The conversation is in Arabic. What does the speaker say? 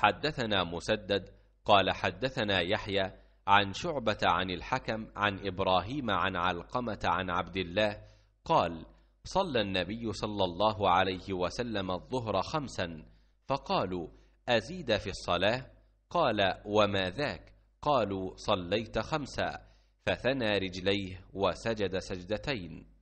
حدثنا مسدد قال حدثنا يحيى عن شعبة عن الحكم عن إبراهيم عن علقمة عن عبد الله قال صلى النبي صلى الله عليه وسلم الظهر خمسا فقالوا أزيد في الصلاة قال وما ذاك قالوا صليت خمسا فثنى رجليه وسجد سجدتين